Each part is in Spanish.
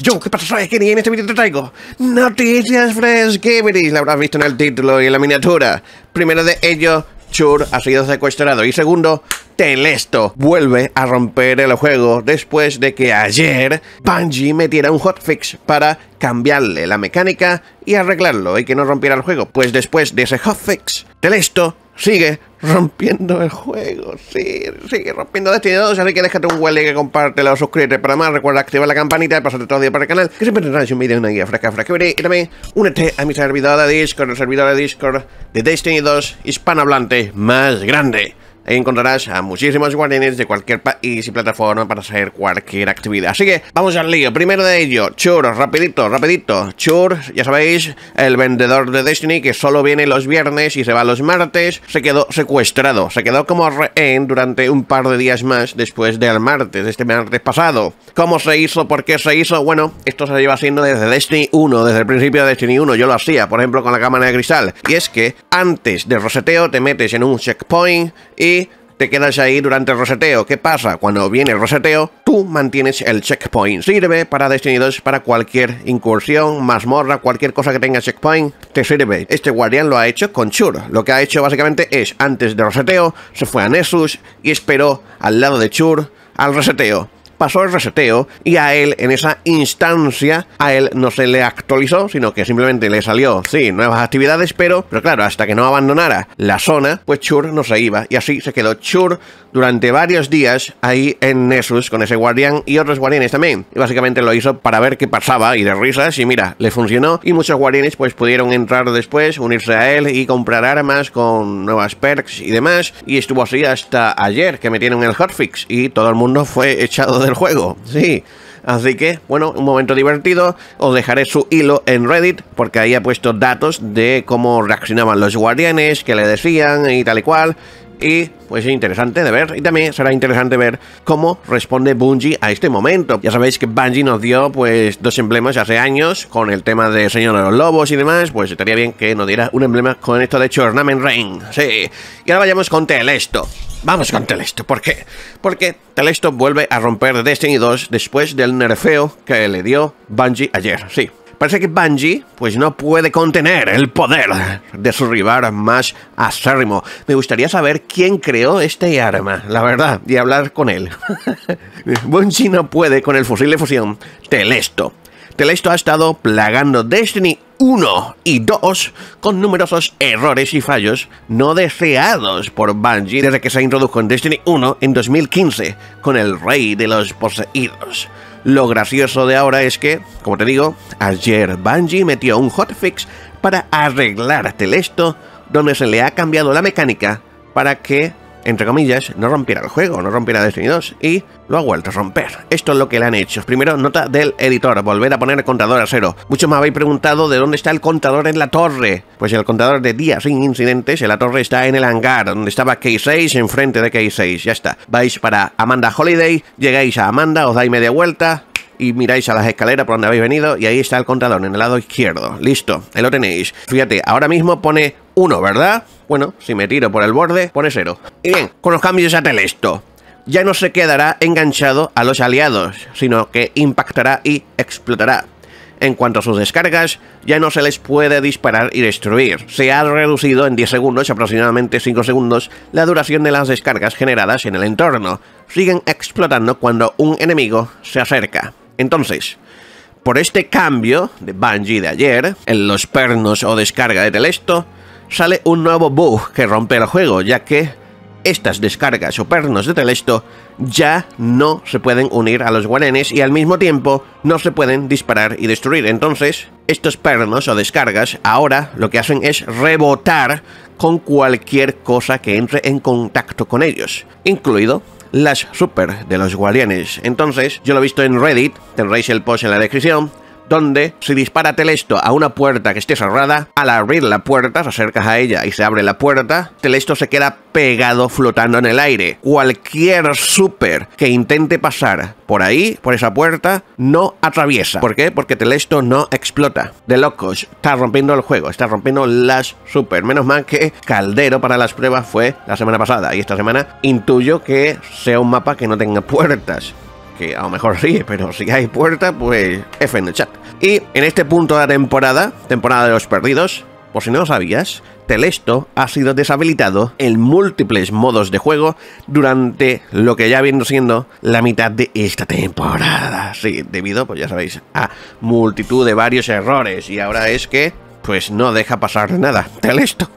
Yo, ¿qué pasa? ¿Sabes qué? En este vídeo te traigo noticias fresquibiris. La habrás visto en el título y en la miniatura. Primero de ello, Chur ha sido secuestrado. Y segundo, Telesto vuelve a romper el juego después de que ayer Bungie metiera un hotfix para cambiarle la mecánica y arreglarlo y que no rompiera el juego. Pues después de ese hotfix, Telesto sigue Rompiendo el juego, sí, sigue rompiendo Destiny 2, así que déjate un huele que compártelo, suscríbete para más, recuerda activar la campanita y pasarte todo el día para el canal, que siempre tendrás un vídeo, una guía fresca, fresca, y también únete a mi servidor de Discord, el servidor de Discord de Destiny 2 hispanohablante más grande encontrarás a muchísimos guardianes de cualquier país y plataforma para hacer cualquier actividad. Así que vamos al lío. Primero de ello, Chur, rapidito, rapidito. Chur, ya sabéis, el vendedor de Destiny que solo viene los viernes y se va los martes, se quedó secuestrado, se quedó como rehén durante un par de días más después del martes, de este martes pasado. ¿Cómo se hizo? ¿Por qué se hizo? Bueno, esto se lleva haciendo desde Destiny 1, desde el principio de Destiny 1, yo lo hacía, por ejemplo, con la cámara de cristal. Y es que antes del roseteo te metes en un checkpoint y te quedas ahí durante el roseteo. ¿Qué pasa? Cuando viene el roseteo, tú mantienes el checkpoint. Sirve para destinados, para cualquier incursión, mazmorra, cualquier cosa que tenga checkpoint, te sirve. Este guardián lo ha hecho con Chur. Lo que ha hecho básicamente es, antes del roseteo se fue a Nexus y esperó al lado de Chur al reseteo pasó el reseteo y a él en esa instancia a él no se le actualizó, sino que simplemente le salió, sí, nuevas actividades, pero, pero claro, hasta que no abandonara la zona, pues Chur no se iba y así se quedó Chur durante varios días ahí en Nessus con ese guardián y otros guardianes también. Y básicamente lo hizo para ver qué pasaba y de risas y mira, le funcionó y muchos guardianes pues pudieron entrar después, unirse a él y comprar armas con nuevas perks y demás y estuvo así hasta ayer que metieron el hotfix y todo el mundo fue echado del juego, sí. Así que, bueno, un momento divertido. Os dejaré su hilo en Reddit, porque ahí ha puesto datos de cómo reaccionaban los guardianes, que le decían y tal y cual y pues es interesante de ver y también será interesante ver cómo responde Bungie a este momento. Ya sabéis que Bungie nos dio pues dos emblemas hace años con el tema de Señor de los Lobos y demás, pues estaría bien que nos diera un emblema con esto de Chornamen Rain. Sí. Y ahora vayamos con Telesto. Vamos con Telesto, ¿por qué? Porque Telesto vuelve a romper Destiny 2 después del nerfeo que le dio Bungie ayer. Sí, Parece que Bungie pues no puede contener el poder de su rival más acérrimo. Me gustaría saber quién creó este arma, la verdad, y hablar con él. Bungie no puede con el fusil de fusión Telesto. Telesto ha estado plagando Destiny 1 y 2 con numerosos errores y fallos no deseados por Bungie desde que se introdujo en Destiny 1 en 2015 con el Rey de los Poseídos. Lo gracioso de ahora es que, como te digo, ayer Bungie metió un hotfix para arreglar esto donde se le ha cambiado la mecánica para que entre comillas, no rompiera el juego, no rompiera Destiny 2 y lo ha vuelto a romper. Esto es lo que le han hecho. Primero, nota del editor, volver a poner el contador a cero. Muchos me habéis preguntado de dónde está el contador en la torre. Pues el contador de días sin incidentes en la torre está en el hangar, donde estaba K6, enfrente de K6. Ya está. Vais para Amanda Holiday, llegáis a Amanda, os dais media vuelta, y miráis a las escaleras por donde habéis venido y ahí está el contador en el lado izquierdo. Listo, ahí lo tenéis. Fíjate, ahora mismo pone 1, ¿verdad? Bueno, si me tiro por el borde, pone 0. Y bien, con los cambios de esto ya no se quedará enganchado a los aliados, sino que impactará y explotará. En cuanto a sus descargas, ya no se les puede disparar y destruir. Se ha reducido en 10 segundos, aproximadamente 5 segundos, la duración de las descargas generadas en el entorno. Siguen explotando cuando un enemigo se acerca. Entonces, por este cambio de Bungie de ayer, en los pernos o descarga de Telesto, sale un nuevo bug que rompe el juego, ya que estas descargas o pernos de Telesto ya no se pueden unir a los guarenes y al mismo tiempo no se pueden disparar y destruir. Entonces, estos pernos o descargas ahora lo que hacen es rebotar con cualquier cosa que entre en contacto con ellos, incluido las super de los guardianes. Entonces, yo lo he visto en Reddit, tendréis el post en la descripción donde si dispara Telesto a una puerta que esté cerrada, al abrir la puerta, se acercas a ella y se abre la puerta, Telesto se queda pegado flotando en el aire. Cualquier super que intente pasar por ahí, por esa puerta, no atraviesa. ¿Por qué? Porque Telesto no explota. De locos, está rompiendo el juego, está rompiendo las super. Menos mal que Caldero para las pruebas fue la semana pasada y esta semana intuyo que sea un mapa que no tenga puertas que a lo mejor sí, pero si hay puerta, pues F en el chat. Y en este punto de la temporada, temporada de los perdidos, por si no lo sabías, Telesto ha sido deshabilitado en múltiples modos de juego durante lo que ya viene siendo la mitad de esta temporada. Sí, debido, pues ya sabéis, a multitud de varios errores. Y ahora es que pues no deja pasar nada, Telesto.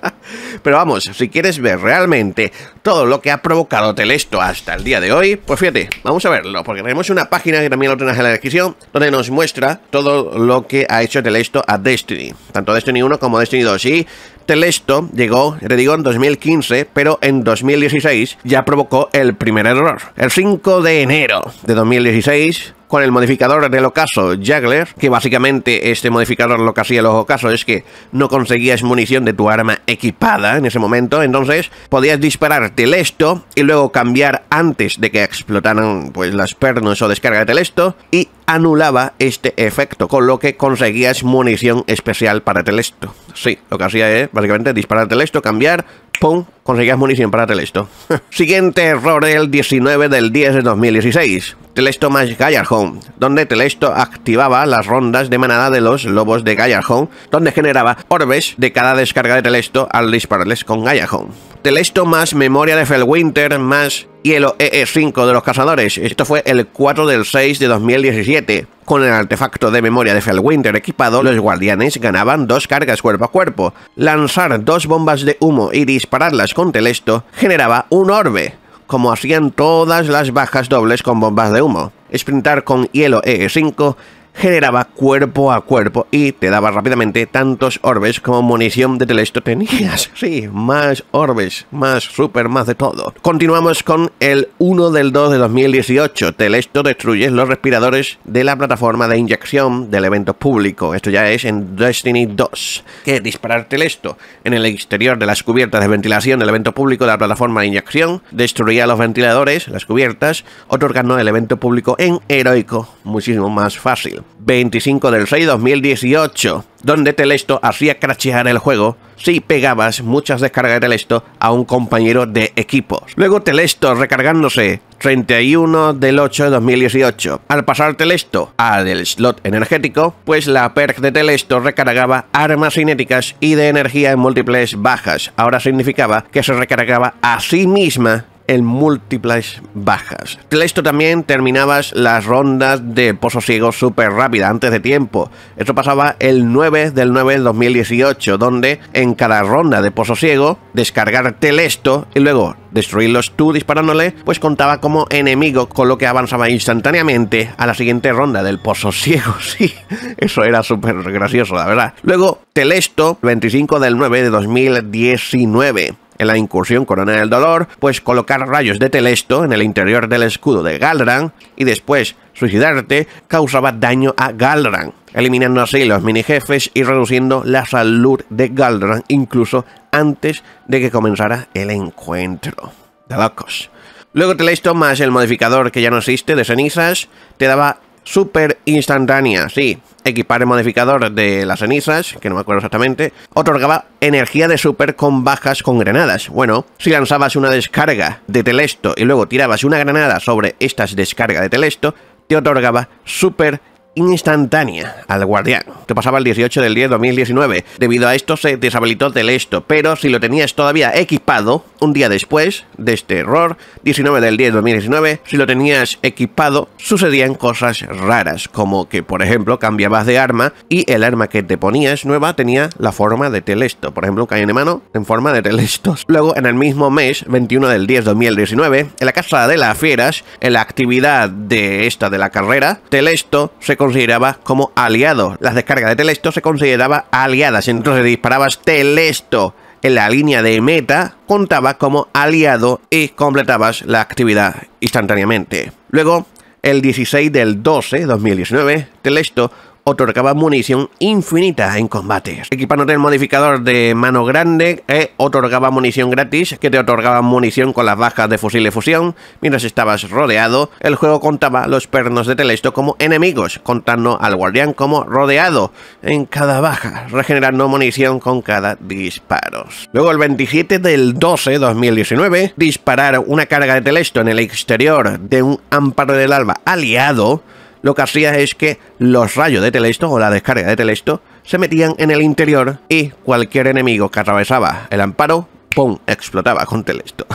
Pero vamos, si quieres ver realmente todo lo que ha provocado Telesto hasta el día de hoy, pues fíjate, vamos a verlo, porque tenemos una página que también lo tenemos en la descripción, donde nos muestra todo lo que ha hecho Telesto a Destiny, tanto Destiny 1 como Destiny 2. Y Telesto llegó, te digo, en 2015, pero en 2016 ya provocó el primer error. El 5 de enero de 2016 con el modificador del ocaso Juggler, que básicamente este modificador lo que hacía el ocaso es que no conseguías munición de tu arma equipada en ese momento, entonces podías disparar telesto y luego cambiar antes de que explotaran pues las pernos o descarga de telesto y anulaba este efecto, con lo que conseguías munición especial para telesto. Sí, lo que hacía es básicamente disparar telesto, cambiar, pum, Conseguías munición para Telesto. Siguiente error el 19 del 10 de 2016. Telesto más Gallarhome, donde Telesto activaba las rondas de manada de los lobos de Gallarhome, donde generaba orbes de cada descarga de Telesto al dispararles con Home. Telesto más memoria de Felwinter más hielo EE5 de los cazadores. Esto fue el 4 del 6 de 2017. Con el artefacto de memoria de Felwinter equipado, los guardianes ganaban dos cargas cuerpo a cuerpo. Lanzar dos bombas de humo y dispararlas ...con Telesto... generaba un orbe, como hacían todas las bajas dobles con bombas de humo. ...esprintar con hielo e 5 generaba cuerpo a cuerpo y te daba rápidamente tantos orbes como munición de telesto tenías. Sí, más orbes, más super, más de todo. Continuamos con el 1 del 2 de 2018. Telesto destruye los respiradores de la plataforma de inyección del evento público. Esto ya es en Destiny 2. Que disparar Telesto en el exterior de las cubiertas de ventilación del evento público de la plataforma de inyección destruía los ventiladores, las cubiertas, otorgando el evento público en heroico. Muchísimo más fácil. 25 del 6 2018, donde Telesto hacía crachear el juego si pegabas muchas descargas de Telesto a un compañero de equipos Luego Telesto recargándose 31 del 8 de 2018. Al pasar Telesto al del slot energético, pues la perk de Telesto recargaba armas cinéticas y de energía en múltiples bajas. Ahora significaba que se recargaba a sí misma en múltiples bajas. Telesto también terminabas las rondas de Pozo Ciego súper rápida, antes de tiempo. Esto pasaba el 9 del 9 del 2018, donde en cada ronda de Pozo Ciego, descargar Telesto y luego destruirlos tú disparándole, pues contaba como enemigo, con lo que avanzaba instantáneamente a la siguiente ronda del Pozo Ciego. Sí, eso era súper gracioso, la verdad. Luego, Telesto, 25 del 9 de 2019. En la incursión Corona del Dolor, pues colocar rayos de Telesto en el interior del escudo de Galdran y después suicidarte causaba daño a Galdran. eliminando así los mini jefes y reduciendo la salud de Galdran incluso antes de que comenzara el encuentro. De locos. Luego Telesto más el modificador que ya no existe de cenizas te daba super instantánea. Sí, equipar el modificador de las cenizas, que no me acuerdo exactamente, otorgaba energía de super con bajas con granadas. Bueno, si lanzabas una descarga de telesto y luego tirabas una granada sobre estas descargas de telesto, te otorgaba super instantánea al guardián. Te pasaba el 18 del 10 de 2019. Debido a esto se deshabilitó Telesto, pero si lo tenías todavía equipado, un día después de este error, 19 del 10 2019, si lo tenías equipado, sucedían cosas raras, como que, por ejemplo, cambiabas de arma y el arma que te ponías nueva tenía la forma de telesto. Por ejemplo, un cañón de mano en forma de telestos. Luego, en el mismo mes, 21 del 10 2019, en la Casa de las Fieras, en la actividad de esta de la carrera, telesto se consideraba como aliado. Las descargas de telesto se consideraba aliadas, entonces disparabas telesto la línea de meta, contaba como aliado y completabas la actividad instantáneamente. Luego, el 16 del 12 2019, Telesto otorgaba munición infinita en combates. Equipándote el modificador de mano grande, eh, otorgaba munición gratis, que te otorgaba munición con las bajas de fusil de fusión. Mientras estabas rodeado, el juego contaba los pernos de Telesto como enemigos, contando al guardián como rodeado en cada baja, regenerando munición con cada disparo. Luego, el 27 del 12 2019, disparar una carga de Telesto en el exterior de un amparo del alba aliado lo que hacía es que los rayos de Telesto o la descarga de Telesto se metían en el interior y cualquier enemigo que atravesaba el amparo, ¡pum!, explotaba con Telesto.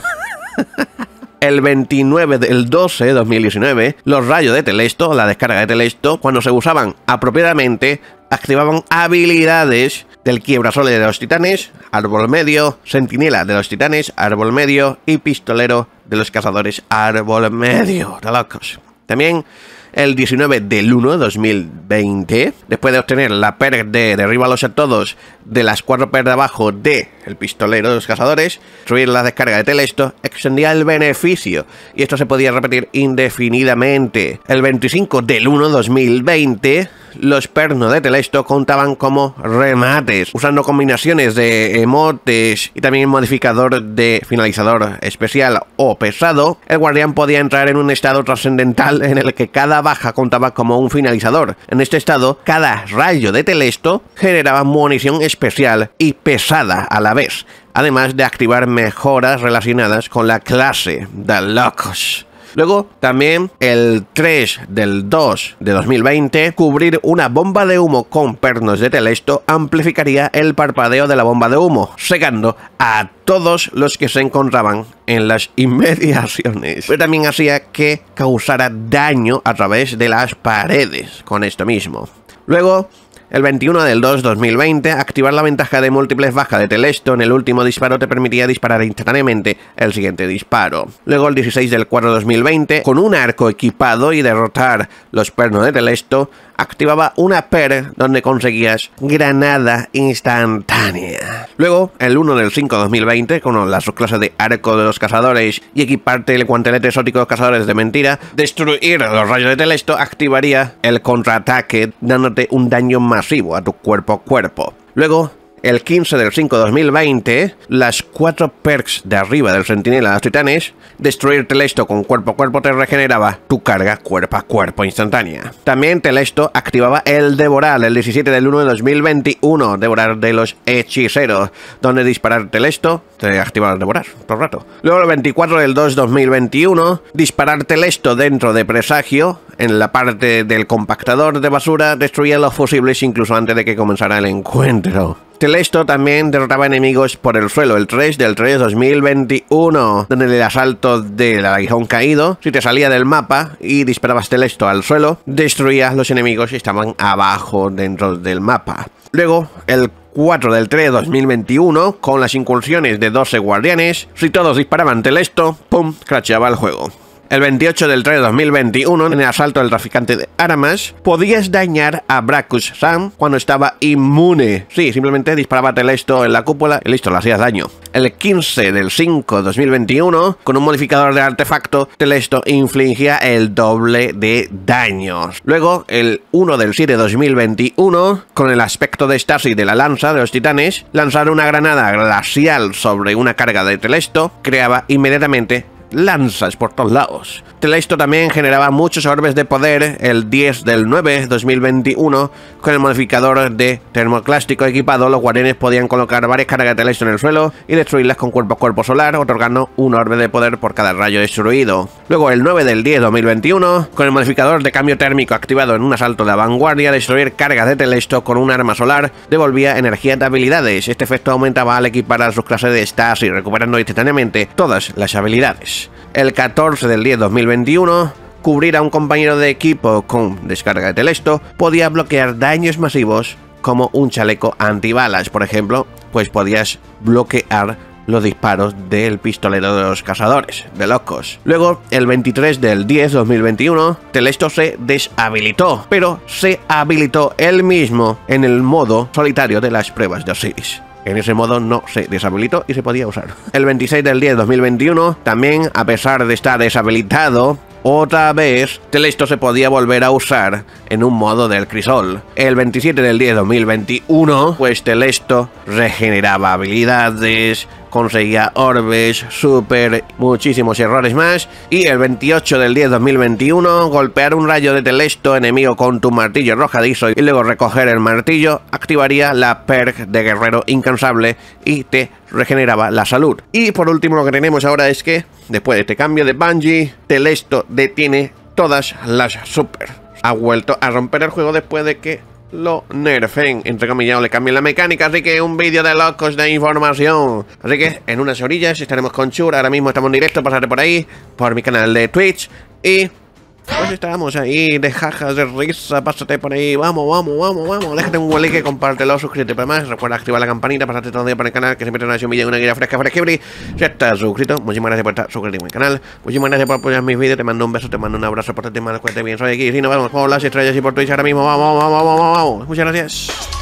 el 29 del 12 de 2019, los rayos de Telesto, la descarga de Telesto, cuando se usaban apropiadamente, activaban habilidades del quiebrasole de los titanes, árbol medio, centinela de los titanes, árbol medio y pistolero de los cazadores, árbol medio. locos. También el 19 del 1 2020, después de obtener la pérdida de derribarlos a todos de las cuatro per de abajo de el pistolero de los cazadores, subir la descarga de Telesto, extendía el beneficio y esto se podía repetir indefinidamente. El 25 del 1 2020 los pernos de Telesto contaban como remates, usando combinaciones de emotes y también modificador de finalizador especial o pesado, el guardián podía entrar en un estado trascendental en el que cada baja contaba como un finalizador. En este estado, cada rayo de Telesto generaba munición especial y pesada a la vez, además de activar mejoras relacionadas con la clase de locos. Luego, también el 3 del 2 de 2020, cubrir una bomba de humo con pernos de telesto amplificaría el parpadeo de la bomba de humo, cegando a todos los que se encontraban en las inmediaciones, pero también hacía que causara daño a través de las paredes con esto mismo. Luego, el 21 del 2 2020, activar la ventaja de múltiples baja de Telesto en el último disparo te permitía disparar instantáneamente el siguiente disparo. Luego el 16 del 4 2020, con un arco equipado y derrotar los pernos de Telesto, activaba una per donde conseguías granada instantánea. Luego, el 1 del 5 2020, con la subclase de arco de los cazadores y equiparte el guantelete exótico de los cazadores de mentira, destruir los rayos de Telesto activaría el contraataque dándote un daño masivo a tu cuerpo a cuerpo. Luego, el 15 del 5 de 2020, las cuatro perks de arriba del Sentinela de los Titanes, destruir Telesto con cuerpo a cuerpo te regeneraba tu carga cuerpo a cuerpo instantánea. También Telesto activaba el Devorar el 17 del 1 de 2021, Devorar de los Hechiceros, donde disparar Telesto te activaba el Devorar por rato. Luego el 24 del 2 de 2021, disparar Telesto dentro de Presagio en la parte del compactador de basura destruía los fusibles incluso antes de que comenzara el encuentro. Telesto también derrotaba enemigos por el suelo el 3 del 3 2021, donde en el asalto del aguijón caído, si te salía del mapa y disparabas Telesto al suelo, destruías los enemigos y estaban abajo dentro del mapa. Luego, el 4 del 3 de 2021, con las incursiones de 12 guardianes, si todos disparaban Telesto, ¡pum!, cracheaba el juego. El 28 del 3 de 2021, en el asalto del traficante de armas, podías dañar a Bracus Sam cuando estaba inmune. Sí, simplemente disparaba telesto en la cúpula y listo, le hacías daño. El 15 del 5 de 2021, con un modificador de artefacto, Telesto infligía el doble de daños. Luego, el 1 del 7 de 2021, con el aspecto de Stasis de la lanza de los titanes, lanzar una granada glacial sobre una carga de Telesto creaba inmediatamente lanzas por todos lados. Telesto también generaba muchos orbes de poder el 10 del 9 2021 con el modificador de termoclástico equipado. Los guardianes podían colocar varias cargas de Telesto en el suelo y destruirlas con cuerpo a cuerpo solar, otorgando un orbe de poder por cada rayo destruido. Luego el 9 del 10 2021 con el modificador de cambio térmico activado en un asalto de vanguardia, destruir cargas de Telesto con un arma solar devolvía energía de habilidades. Este efecto aumentaba al equipar a sus clases de stats y recuperando instantáneamente todas las habilidades el 14 del 10 2021, cubrir a un compañero de equipo con descarga de telesto podía bloquear daños masivos como un chaleco antibalas, por ejemplo, pues podías bloquear los disparos del pistolero de los cazadores, de locos. Luego, el 23 del 10 2021, Telesto se deshabilitó, pero se habilitó él mismo en el modo solitario de las pruebas de Osiris. En ese modo no se deshabilitó y se podía usar. El 26 del 10 de 2021, también a pesar de estar deshabilitado, otra vez, Telesto se podía volver a usar en un modo del crisol. El 27 del 10 de 2021, pues Telesto regeneraba habilidades, conseguía orbes, super, muchísimos errores más. Y el 28 del 10 2021, golpear un rayo de telesto enemigo con tu martillo rojadizo y luego recoger el martillo, activaría la perk de guerrero incansable y te regeneraba la salud. Y por último lo que tenemos ahora es que Después de este cambio de Bungie, Telesto detiene todas las super. Ha vuelto a romper el juego después de que lo nerfen, entre comillas, le cambien la mecánica, así que un vídeo de locos de información. Así que en unas orillas estaremos con Chur, ahora mismo estamos en directo, pasaré por ahí, por mi canal de Twitch y pues estábamos ahí de jajas, de risa, pásate por ahí, vamos, vamos, vamos, vamos, déjate un like, compártelo, suscríbete para más, recuerda activar la campanita, pasarte todo el día por el canal, que siempre te un y una guía fresca, fresca, si estás suscrito, muchísimas gracias por estar suscrito en el canal, muchísimas gracias por apoyar mis vídeos, te mando un beso, te mando un abrazo, por ti, mal, cuídate bien, soy aquí, si no, vamos, por las estrellas y por Twitch ahora mismo, vamos, vamos, vamos, vamos, vamos, muchas gracias.